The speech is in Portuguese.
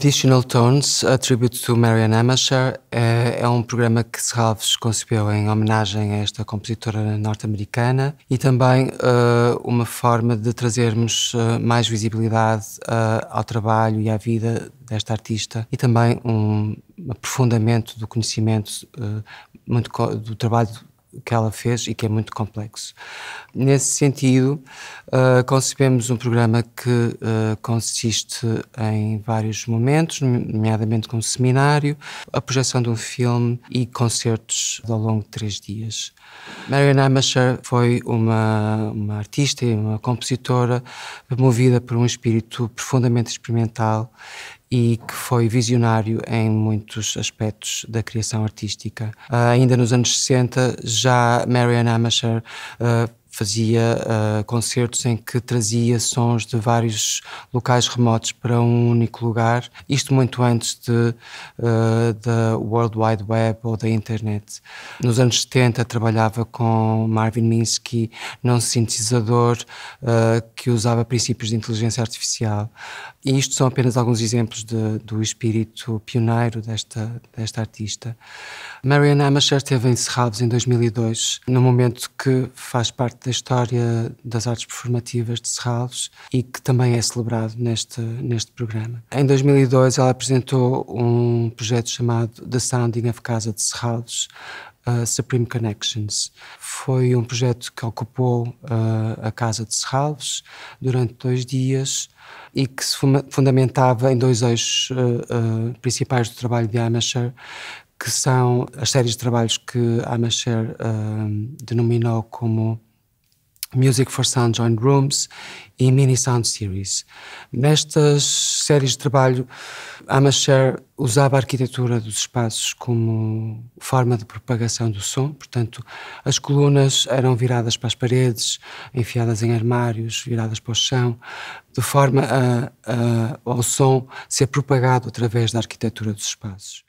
Additional Tones, A Tribute to Marian Amasher, é, é, um programa que Serralves concebeu em homenagem a esta compositora norte-americana e também uh, uma forma de trazermos uh, mais visibilidade uh, ao trabalho e à vida desta artista e também um aprofundamento do conhecimento muito do trabalho que ela fez e que é muito complexo. Nesse sentido, uh, concebemos um programa que uh, consiste em vários momentos, nomeadamente com um seminário, a projeção de um filme e concertos ao longo de três dias. Marian Amasher foi uma, uma artista e uma compositora movida por um espírito profundamente experimental e que foi visionário em muitos aspectos da criação artística. Uh, ainda nos anos 60, já Marian Amacher uh, fazia uh, concertos em que trazia sons de vários locais remotos para um único lugar, isto muito antes de, uh, da World Wide Web ou da internet. Nos anos 70 trabalhava com Marvin Minsky num sintetizador uh, que usava princípios de inteligência artificial. E isto são apenas alguns exemplos de, do espírito pioneiro desta, desta artista. Marianne Amacher esteve em Serralves em 2002, no momento que faz parte da história das artes performativas de Serralves e que também é celebrado neste, neste programa. Em 2002, ela apresentou um projeto chamado The Sounding of Casa de Serralves, Uh, Supreme Connections. Foi um projeto que ocupou uh, a Casa de Serralves durante dois dias e que se fundamentava em dois eixos uh, principais do trabalho de Amacher, que são as séries de trabalhos que Amateur denominou como Music for Sound Joint Rooms e Mini Sound Series. Nestas séries de trabalho, Amasher usava a arquitetura dos espaços como forma de propagação do som, portanto, as colunas eram viradas para as paredes, enfiadas em armários, viradas para o chão, de forma a, a, ao som ser propagado através da arquitetura dos espaços.